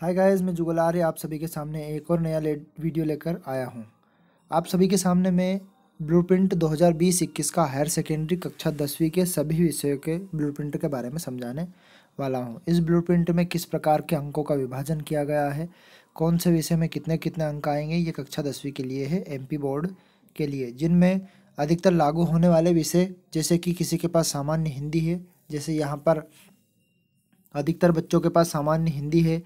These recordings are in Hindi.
हाय गाइस मैं जुगल आर्य आप सभी के सामने एक और नया ले, वीडियो लेकर आया हूँ आप सभी के सामने मैं ब्लूप्रिंट 2020-21 का हायर सेकेंडरी कक्षा दसवीं के सभी विषयों के ब्लूप्रिंट के बारे में समझाने वाला हूँ इस ब्लूप्रिंट में किस प्रकार के अंकों का विभाजन किया गया है कौन से विषय में कितने कितने अंक आएंगे ये कक्षा दसवीं के लिए है एम बोर्ड के लिए जिनमें अधिकतर लागू होने वाले विषय जैसे कि किसी के पास सामान्य हिंदी है जैसे यहाँ पर अधिकतर बच्चों के पास सामान्य हिंदी है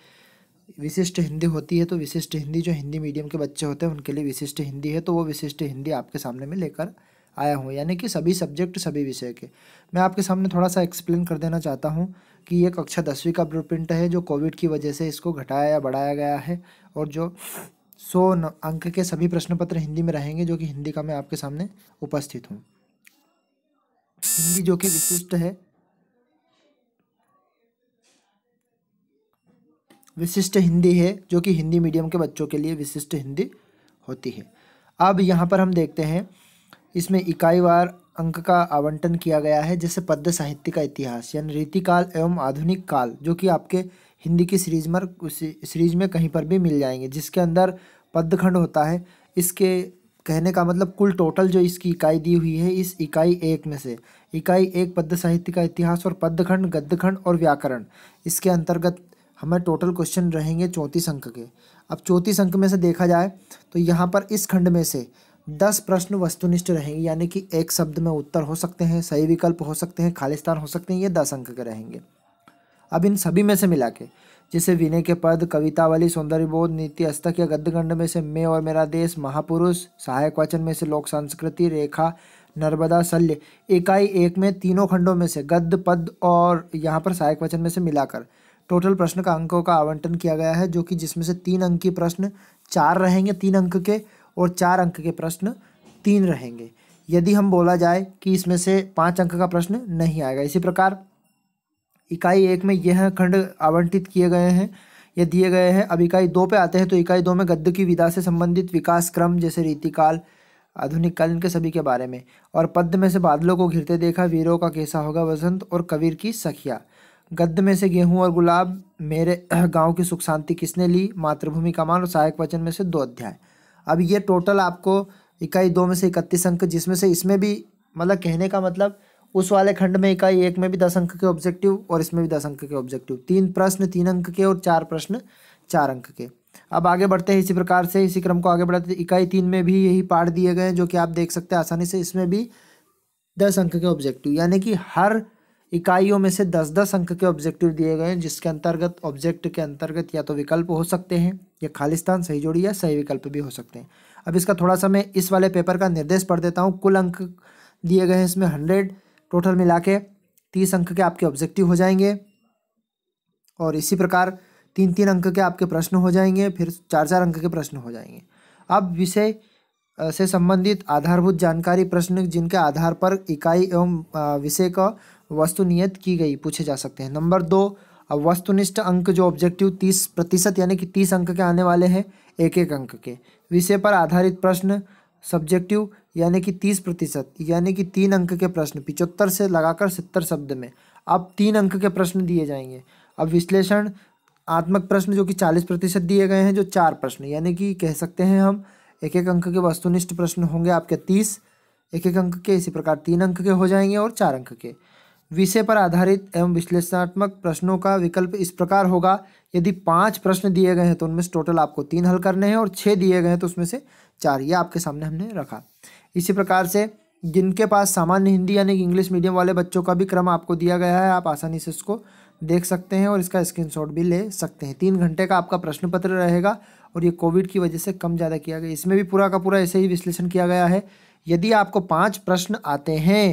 विशिष्ट हिंदी होती है तो विशिष्ट हिंदी जो हिंदी मीडियम के बच्चे होते हैं उनके लिए विशिष्ट हिंदी है तो वो विशिष्ट हिंदी आपके सामने में लेकर आया हूँ यानी कि सभी सब्जेक्ट सभी विषय के मैं आपके सामने थोड़ा सा एक्सप्लेन कर देना चाहता हूँ कि ये कक्षा दसवीं का प्रिंट है जो कोविड की वजह से इसको घटाया या बढ़ाया गया है और जो सौ अंक के सभी प्रश्न पत्र हिंदी में रहेंगे जो कि हिंदी का मैं आपके सामने उपस्थित हूँ हिंदी जो कि विशिष्ट है विशिष्ट हिंदी है जो कि हिंदी मीडियम के बच्चों के लिए विशिष्ट हिंदी होती है अब यहाँ पर हम देखते हैं इसमें इकाईवार अंक का आवंटन किया गया है जैसे पद्य साहित्य का इतिहास यानी रीतिकाल एवं आधुनिक काल जो कि आपके हिंदी की सीरीज में सीरीज में कहीं पर भी मिल जाएंगे जिसके अंदर पद्य खंड होता है इसके कहने का मतलब कुल टोटल जो इसकी इकाई दी हुई है इस इकाई एक में से इकाई एक पद्य साहित्य का इतिहास और पद्य खंड गद्य खंड और व्याकरण इसके अंतर्गत हमें टोटल क्वेश्चन रहेंगे चौंतीस अंक के अब चौंतीस अंक में से देखा जाए तो यहाँ पर इस खंड में से दस प्रश्न वस्तुनिष्ठ रहेंगे यानी कि एक शब्द में उत्तर हो सकते हैं सही विकल्प हो सकते हैं खालिस्तान हो सकते हैं ये दस अंक के रहेंगे अब इन सभी में से मिला के जैसे विनय के पद कवितावली बोध नीति अस्तक या गद्यगंड में से मैं और मेरा देश महापुरुष सहायक वचन में से लोक संस्कृति रेखा नर्मदा शल्य इकाई एक में तीनों खंडों में से गद्य पद और यहाँ पर सहायक वचन में से मिलाकर टोटल प्रश्न का अंकों का आवंटन किया गया है जो कि जिसमें से तीन अंक के प्रश्न चार रहेंगे तीन अंक के और चार अंक के प्रश्न तीन रहेंगे यदि हम बोला जाए कि इसमें से पाँच अंक का प्रश्न नहीं आएगा इसी प्रकार इकाई एक में यह खंड आवंटित किए गए हैं यह दिए गए हैं अब इकाई दो पे आते हैं तो इकाई दो में गद्य की विधा से संबंधित विकास क्रम जैसे रीतिकाल आधुनिक काल इनके सभी के बारे में और पद्य में से बादलों को घिरते देखा वीरों का कैसा होगा वसंत और कबीर की सखिया गद्द में से गेहूं और गुलाब मेरे गांव की सुख शांति किसने ली मातृभूमि का मान और सहायक वचन में से दो अध्याय अब ये टोटल आपको इकाई दो में से इकतीस अंक जिसमें से इसमें भी मतलब कहने का मतलब उस वाले खंड में इकाई एक में भी दस अंक के ऑब्जेक्टिव और इसमें भी दस अंक के ऑब्जेक्टिव तीन प्रश्न तीन अंक के और चार प्रश्न चार अंक के अब आगे बढ़ते हैं इसी प्रकार से इसी क्रम को आगे बढ़ाते इकाई तीन में भी यही पाठ दिए गए हैं जो कि आप देख सकते हैं आसानी से इसमें भी दस अंक के ऑब्जेक्टिव यानी कि हर इकाइयों में से दस दस अंक के ऑब्जेक्टिव दिए गए हैं जिसके अंतर्गत ऑब्जेक्ट के अंतर्गत या तो विकल्प हो सकते हैं या खालिस्तान सही जोड़ी या सही विकल्प भी हो सकते हैं अब इसका थोड़ा सा मैं इस वाले पेपर का निर्देश पढ़ देता हूँ कुल अंक दिए गए हैं इसमें हंड्रेड टोटल मिला के तीस अंक के आपके ऑब्जेक्टिव हो जाएंगे और इसी प्रकार तीन तीन अंक के आपके प्रश्न हो जाएंगे फिर चार चार अंक के प्रश्न हो जाएंगे अब विषय से संबंधित आधारभूत जानकारी प्रश्न जिनके आधार पर इकाई एवं विषय का वस्तु नियत की गई पूछे जा सकते हैं नंबर दो अब वस्तुनिष्ठ अंक जो ऑब्जेक्टिव तीस प्रतिशत यानी कि तीस अंक के आने वाले हैं एक एक अंक के विषय पर आधारित प्रश्न सब्जेक्टिव यानी कि तीस प्रतिशत यानी कि तीन अंक के प्रश्न पिचहत्तर से लगाकर सत्तर शब्द में अब तीन अंक के प्रश्न दिए जाएंगे अब विश्लेषण आत्मक प्रश्न जो कि चालीस प्रतिशत दिए गए हैं जो चार प्रश्न यानी कि कह सकते हैं हम एक एक अंक के वस्तुनिष्ठ प्रश्न होंगे आपके तीस एक एक अंक के इसी प्रकार तीन अंक के हो जाएंगे और चार अंक के विषय पर आधारित एवं विश्लेषणात्मक प्रश्नों का विकल्प इस प्रकार होगा यदि पाँच प्रश्न दिए गए हैं तो उनमें से टोटल आपको तीन हल करने हैं और छः दिए गए हैं तो उसमें से चार ये आपके सामने हमने रखा इसी प्रकार से जिनके पास सामान्य हिंदी यानी कि इंग्लिश मीडियम वाले बच्चों का भी क्रम आपको दिया गया है आप आसानी से उसको देख सकते हैं और इसका स्क्रीनशॉट भी ले सकते हैं तीन घंटे का आपका प्रश्न पत्र रहेगा और ये कोविड की वजह से कम ज़्यादा किया गया इसमें भी पूरा का पूरा ऐसे ही विश्लेषण किया गया है यदि आपको पाँच प्रश्न आते हैं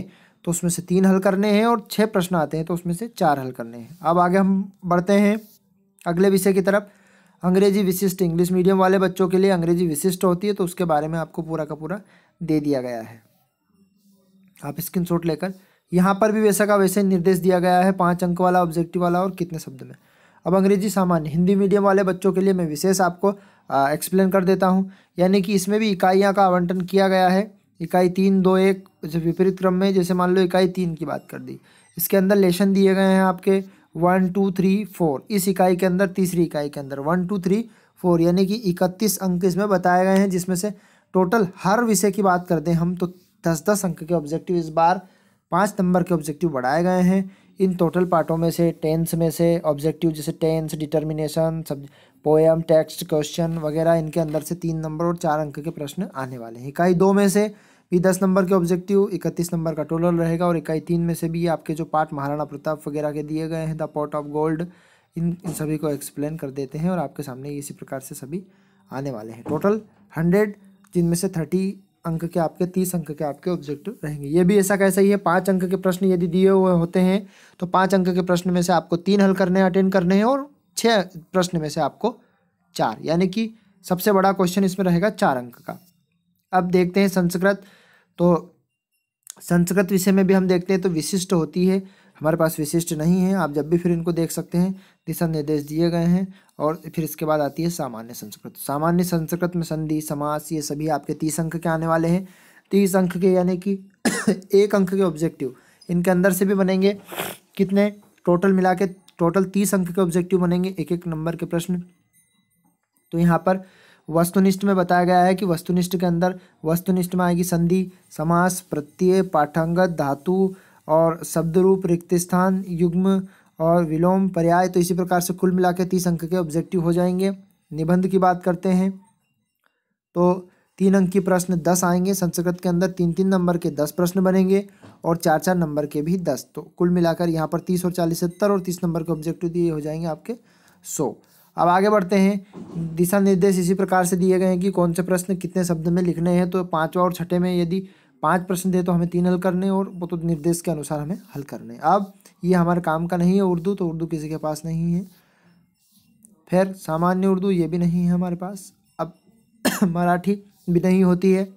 तो उसमें से तीन हल करने हैं और छः प्रश्न आते हैं तो उसमें से चार हल करने हैं अब आगे हम बढ़ते हैं अगले विषय की तरफ अंग्रेजी विशिष्ट इंग्लिश मीडियम वाले बच्चों के लिए अंग्रेजी विशिष्ट होती है तो उसके बारे में आपको पूरा का पूरा दे दिया गया है आप स्क्रीन शॉट लेकर यहाँ पर भी वैसा का वैसे निर्देश दिया गया है पाँच अंक वाला ऑब्जेक्टिव वाला और कितने शब्द में अब अंग्रेजी सामान्य हिंदी मीडियम वाले बच्चों के लिए मैं विशेष आपको एक्सप्लेन कर देता हूँ यानी कि इसमें भी इकाइयाँ का आवंटन किया गया है इकाई तीन दो एक विपरीत क्रम में जैसे मान लो इकाई तीन की बात कर दी इसके अंदर लेशन दिए गए हैं आपके वन टू थ्री फोर इस इकाई के अंदर तीसरी इकाई के अंदर वन टू थ्री फोर यानी कि इकतीस अंक इसमें बताए गए हैं जिसमें से टोटल हर विषय की बात करते हैं हम तो दस दस अंक के ऑब्जेक्टिव इस बार पाँच नंबर के ऑब्जेक्टिव बढ़ाए गए हैं इन टोटल पार्टों में से टेंस में से ऑब्जेक्टिव जैसे टेंस डिटर्मिनेशन सब पोएम टेक्स्ट क्वेश्चन वगैरह इनके अंदर से तीन नंबर और चार अंक के प्रश्न आने वाले हैं इकाई दो में से भी दस नंबर के ऑब्जेक्टिव इकतीस नंबर का टोटल रहेगा और इकाई तीन में से भी आपके जो पार्ट महाराणा प्रताप वगैरह के दिए गए हैं द पॉट ऑफ गोल्ड इन इन सभी को एक्सप्लेन कर देते हैं और आपके सामने इसी प्रकार से सभी आने वाले हैं टोटल हंड्रेड जिनमें से थर्टी अंक के आपके तीस अंक के आपके ऑब्जेक्टिव रहेंगे ये भी ऐसा कैसा ही है पाँच अंक के प्रश्न यदि दिए हुए होते हैं तो पाँच अंक के प्रश्न में से आपको तीन हल करने हैं अटेंड करने हैं और छः प्रश्न में से आपको चार यानी कि सबसे बड़ा क्वेश्चन इसमें रहेगा चार अंक का अब देखते हैं संस्कृत तो संस्कृत विषय में भी हम देखते हैं तो विशिष्ट होती है हमारे पास विशिष्ट नहीं है आप जब भी फिर इनको देख सकते हैं दिशा निर्देश दिए गए हैं और फिर इसके बाद आती है सामान्य संस्कृत सामान्य संस्कृत में संधि समास ये सभी आपके तीस अंक के आने वाले हैं तीस अंक के यानी कि एक अंक के ऑब्जेक्टिव इनके अंदर से भी बनेंगे कितने टोटल मिला के टोटल तीस अंक के ऑब्जेक्टिव बनेंगे एक एक नंबर के प्रश्न तो यहाँ पर वस्तुनिष्ठ में बताया गया है कि वस्तुनिष्ठ के अंदर वस्तुनिष्ठ में आएगी संधि समास प्रत्यय पाठांगत धातु और शब्द रूप रिक्त स्थान युग्म और विलोम पर्याय तो इसी प्रकार से कुल मिला के तीस अंक के ऑब्जेक्टिव हो जाएंगे निबंध की बात करते हैं तो तीन अंक की प्रश्न दस आएंगे संस्कृत के अंदर तीन तीन नंबर के दस प्रश्न बनेंगे और चार चार नंबर के भी दस तो कुल मिलाकर यहाँ पर तीस और चालीस सत्तर और तीस नंबर के ऑब्जेक्टिव दिए हो जाएंगे आपके सौ अब आगे बढ़ते हैं दिशा निर्देश इसी प्रकार से दिए गए हैं कि कौन से प्रश्न कितने शब्द में लिखने हैं तो पाँचवा और छठे में यदि पाँच प्रश्न दे तो हमें तीन हल करने और वो तो निर्देश के अनुसार हमें हल करने अब ये हमारे काम का नहीं है उर्दू तो उर्दू किसी के पास नहीं है फिर सामान्य उर्दू ये भी नहीं है हमारे पास अब मराठी भी नहीं होती है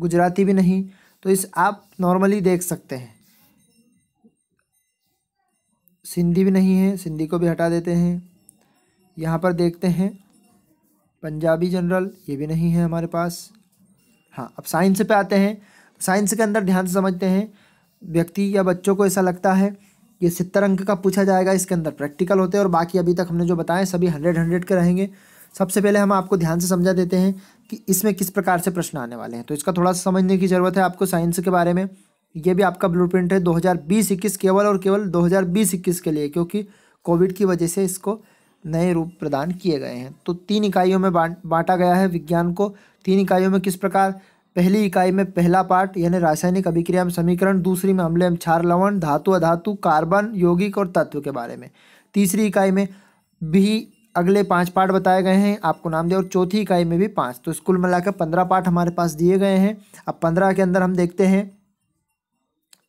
गुजराती भी नहीं तो इस आप नॉर्मली देख सकते हैं सिंधी भी नहीं है सिंधी को भी हटा देते हैं यहाँ पर देखते हैं पंजाबी जनरल ये भी नहीं है हमारे पास हाँ अब साइंस पे आते हैं साइंस के अंदर ध्यान से समझते हैं व्यक्ति या बच्चों को ऐसा लगता है ये सत्तर अंक का पूछा जाएगा इसके अंदर प्रैक्टिकल होते हैं और बाकी अभी तक हमने जो बताए सभी हंड्रेड हंड्रेड के रहेंगे सबसे पहले हम आपको ध्यान से समझा देते हैं कि इसमें किस प्रकार से प्रश्न आने वाले हैं तो इसका थोड़ा सा समझने की ज़रूरत है आपको साइंस के बारे में ये भी आपका ब्लू है दो 21 केवल और केवल दो 21 के लिए क्योंकि कोविड की वजह से इसको नए रूप प्रदान किए गए हैं तो तीन इकाइयों में बांटा गया है विज्ञान को तीन इकाइयों में किस प्रकार पहली इकाई में पहला पार्ट यानी रासायनिक अभिक्रिया में समीकरण दूसरी में अम्ले एवं क्षार लवण धातु अधातु कार्बन यौगिक और तत्व के बारे में तीसरी इकाई में भी अगले पांच पार्ट बताए गए हैं आपको नाम दिया और चौथी इकाई में भी पाँच तो स्कूल मिलाकर पंद्रह पार्ट हमारे पास दिए गए हैं अब पंद्रह के अंदर हम देखते हैं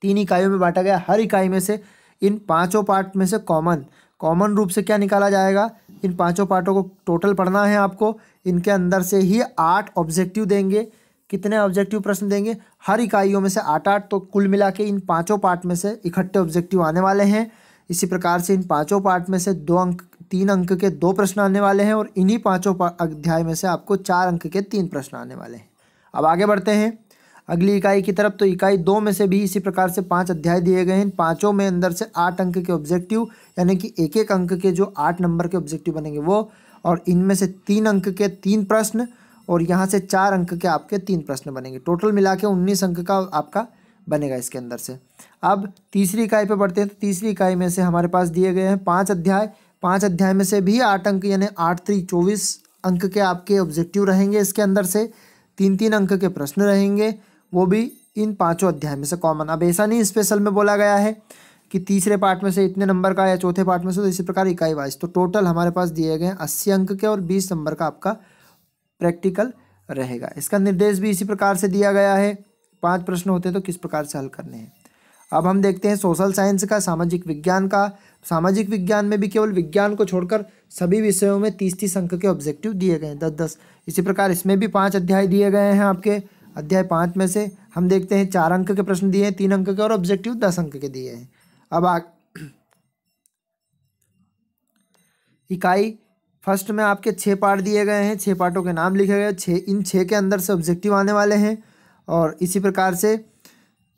तीन इकाइयों में बांटा गया हर इकाई में से इन पांचों पार्ट में से कॉमन कॉमन रूप से क्या निकाला जाएगा इन पांचों पार्टों को टोटल पढ़ना है आपको इनके अंदर से ही आठ ऑब्जेक्टिव देंगे कितने ऑब्जेक्टिव प्रश्न देंगे हर इकाइयों में से आठ आठ तो कुल मिला के इन पाँचों पार्ट में से इकट्ठे ऑब्जेक्टिव आने वाले हैं इसी प्रकार से इन पाँचों पार्ट में से दो अंक तीन अंक के दो प्रश्न आने वाले हैं और इन्हीं पाँचों अध्याय में से आपको चार अंक के तीन प्रश्न आने वाले हैं अब आगे बढ़ते हैं अगली इकाई की तरफ तो इकाई दो में से भी इसी प्रकार से पाँच अध्याय दिए गए हैं पाँचों में अंदर से आठ अंक के ऑब्जेक्टिव यानी कि एक एक अंक के जो आठ नंबर के ऑब्जेक्टिव बनेंगे वो और इनमें से तीन अंक के तीन प्रश्न और यहाँ से चार अंक के आपके तीन प्रश्न बनेंगे टोटल मिला के उन्नीस अंक का आपका बनेगा इसके अंदर से अब तीसरी इकाई पर बढ़ते हैं तो तीसरी इकाई में से हमारे पास दिए गए हैं पाँच अध्याय पाँच अध्याय में से भी आठ अंक यानी आठ थ्री चौबीस अंक के आपके ऑब्जेक्टिव रहेंगे इसके अंदर से तीन तीन अंक के प्रश्न रहेंगे वो भी इन पांचों अध्याय में से कॉमन अब ऐसा नहीं स्पेशल में बोला गया है कि तीसरे पार्ट में से इतने नंबर का या चौथे पार्ट में से तो इसी प्रकार इकाई वाइज तो टोटल हमारे पास दिए गए हैं अस्सी अंक के और बीस नंबर का आपका प्रैक्टिकल रहेगा इसका निर्देश भी इसी प्रकार से दिया गया है पांच प्रश्न होते हैं तो किस प्रकार से हल करने हैं अब हम देखते हैं सोशल साइंस का सामाजिक विज्ञान का सामाजिक विज्ञान में भी केवल विज्ञान को छोड़कर सभी विषयों में तीस तीस अंक के ऑब्जेक्टिव दिए गए हैं दस दस इसी प्रकार इसमें भी पाँच अध्याय दिए गए हैं आपके अध्याय पाँच में से हम देखते हैं चार अंक के प्रश्न दिए हैं तीन अंक के और ऑब्जेक्टिव दस अंक के दिए हैं अब आ इकाई फर्स्ट में आपके छः पार्ट दिए गए हैं छः पार्टों के नाम लिखे गए छः इन छः के अंदर से ऑब्जेक्टिव आने वाले हैं और इसी प्रकार से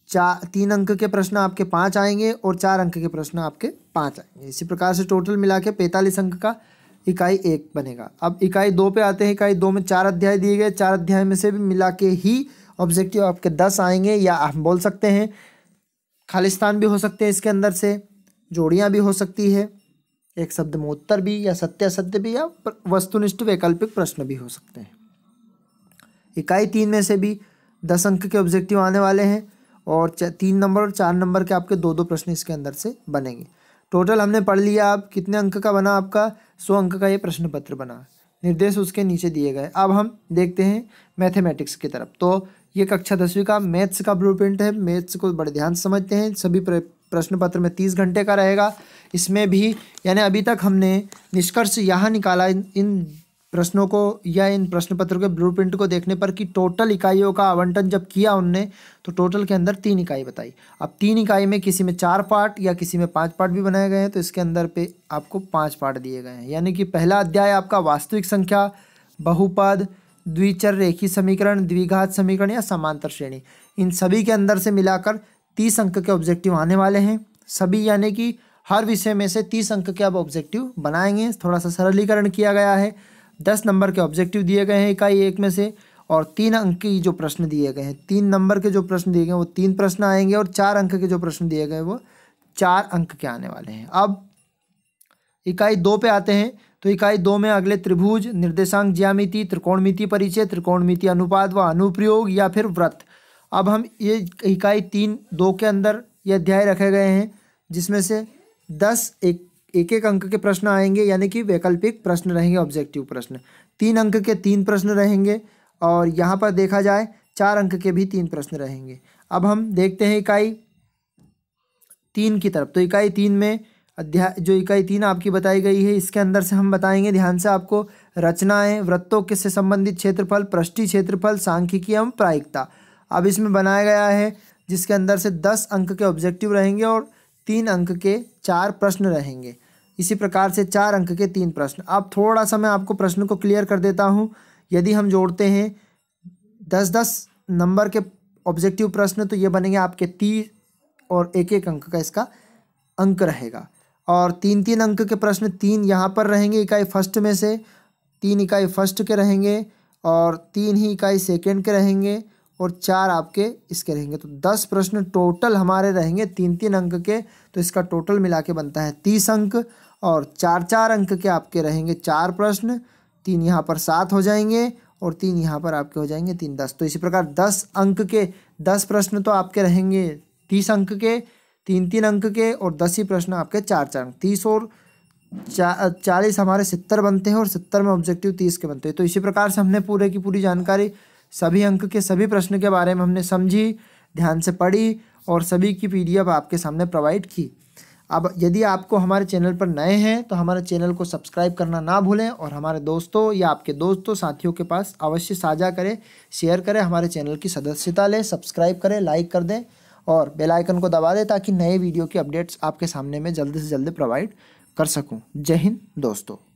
चार तीन अंक के प्रश्न आपके पाँच आएंगे और चार अंक के प्रश्न आपके पाँच आएंगे इसी प्रकार से टोटल मिला के पैंतालीस अंक का इकाई एक बनेगा अब इकाई दो पे आते हैं इकाई दो में चार अध्याय दिए गए चार अध्याय में से भी मिला के ही ऑब्जेक्टिव आपके दस आएंगे या आप बोल सकते हैं खालिस्तान भी हो सकते हैं इसके अंदर से जोड़ियाँ भी हो सकती है एक शब्द में उत्तर भी या सत्य असत्य भी या वस्तुनिष्ठ वैकल्पिक प्रश्न भी हो सकते हैं इकाई तीन में से भी दस अंक के ऑब्जेक्टिव आने वाले हैं और तीन नंबर और चार नंबर के आपके दो दो प्रश्न इसके अंदर से बनेंगे टोटल हमने पढ़ लिया आप कितने अंक का बना आपका सौ अंक का ये प्रश्न पत्र बना निर्देश उसके नीचे दिए गए अब हम देखते हैं मैथमेटिक्स की तरफ तो ये कक्षा दसवीं का मैथ्स का प्रिंट है मैथ्स को बड़े ध्यान से समझते हैं सभी प्रश्न पत्र में तीस घंटे का रहेगा इसमें भी यानी अभी तक हमने निष्कर्ष यहाँ निकाला इन प्रश्नों को या इन प्रश्न पत्रों के ब्लू को देखने पर कि टोटल इकाइयों का आवंटन जब किया उनने तो टोटल के अंदर तीन इकाई बताई अब तीन इकाई में किसी में चार पार्ट या किसी में पांच पार्ट भी बनाए गए हैं तो इसके अंदर पे आपको पांच पार्ट दिए गए हैं यानी कि पहला अध्याय आपका वास्तविक संख्या बहुपद द्विचर रेखी समीकरण द्विघात समीकरण या समांतर श्रेणी इन सभी के अंदर से मिलाकर तीस अंक के ऑब्जेक्टिव आने वाले हैं सभी यानी कि हर विषय में से तीस अंक के अब ऑब्जेक्टिव बनाएंगे थोड़ा सा सरलीकरण किया गया है दस नंबर के ऑब्जेक्टिव दिए गए हैं इकाई एक में से और तीन अंक के जो प्रश्न दिए गए हैं तीन नंबर के जो प्रश्न दिए गए हैं वो तीन प्रश्न आएंगे और चार अंक के जो प्रश्न दिए गए वो चार अंक के आने वाले हैं अब इकाई दो पे आते हैं तो इकाई दो में अगले त्रिभुज निर्देशांक ज्यामिति त्रिकोणमिति परिचय त्रिकोणमिति अनुपात व अनुप्रयोग या फिर व्रत अब हम ये इकाई तीन दो के अंदर ये अध्याय रखे गए हैं जिसमें से दस एक एक एक अंक के प्रश्न आएंगे यानी कि वैकल्पिक प्रश्न रहेंगे ऑब्जेक्टिव प्रश्न तीन अंक के तीन प्रश्न रहेंगे और यहाँ पर देखा जाए चार अंक के भी तीन प्रश्न रहेंगे अब हम देखते हैं इकाई तीन की तरफ तो इकाई तीन में अध्याय जो इकाई तीन आपकी बताई गई है इसके अंदर से हम बताएंगे ध्यान से आपको रचनाएं वृत्तों के से संबंधित क्षेत्रफल पृष्ठी क्षेत्रफल सांख्यिकी एवं प्रायिकता अब इसमें बनाया गया है जिसके अंदर से दस अंक के ऑब्जेक्टिव रहेंगे और तीन अंक के चार प्रश्न रहेंगे इसी प्रकार से चार अंक के तीन प्रश्न अब थोड़ा सा मैं आपको प्रश्न को क्लियर कर देता हूँ यदि हम जोड़ते हैं दस दस नंबर के ऑब्जेक्टिव प्रश्न तो ये बनेंगे आपके तीस और एक एक अंक का इसका अंक रहेगा और तीन तीन अंक के प्रश्न तीन यहाँ पर रहेंगे इकाई फर्स्ट में से तीन इकाई फर्स्ट के रहेंगे और तीन ही इकाई सेकेंड के रहेंगे और चार आपके इसके रहेंगे तो दस प्रश्न टोटल हमारे रहेंगे तीन तीन अंक के तो इसका टोटल मिला के बनता है तीस अंक और चार चार अंक के आपके रहेंगे चार प्रश्न तीन यहाँ पर सात हो जाएंगे और तीन यहाँ पर आपके हो जाएंगे तीन दस तो इसी प्रकार दस अंक के दस प्रश्न तो आपके रहेंगे तीस अंक के तीन तीन अंक के और दस ही प्रश्न आपके चार चार अंक तीस और चा चालीस हमारे सत्तर बनते हैं और सत्तर में ऑब्जेक्टिव तीस के बनते हैं तो इसी प्रकार से हमने पूरे की पूरी जानकारी सभी अंक के सभी प्रश्न के बारे में हमने समझी ध्यान से पढ़ी और सभी की एफ आपके सामने प्रोवाइड की अब यदि आपको हमारे चैनल पर नए हैं तो हमारे चैनल को सब्सक्राइब करना ना भूलें और हमारे दोस्तों या आपके दोस्तों साथियों के पास अवश्य साझा करें शेयर करें हमारे चैनल की सदस्यता लें सब्सक्राइब करें लाइक कर दें और बेल आइकन को दबा दें ताकि नए वीडियो की अपडेट्स आपके सामने में जल्दी से जल्दी प्रोवाइड कर सकूँ जय हिंद दोस्तों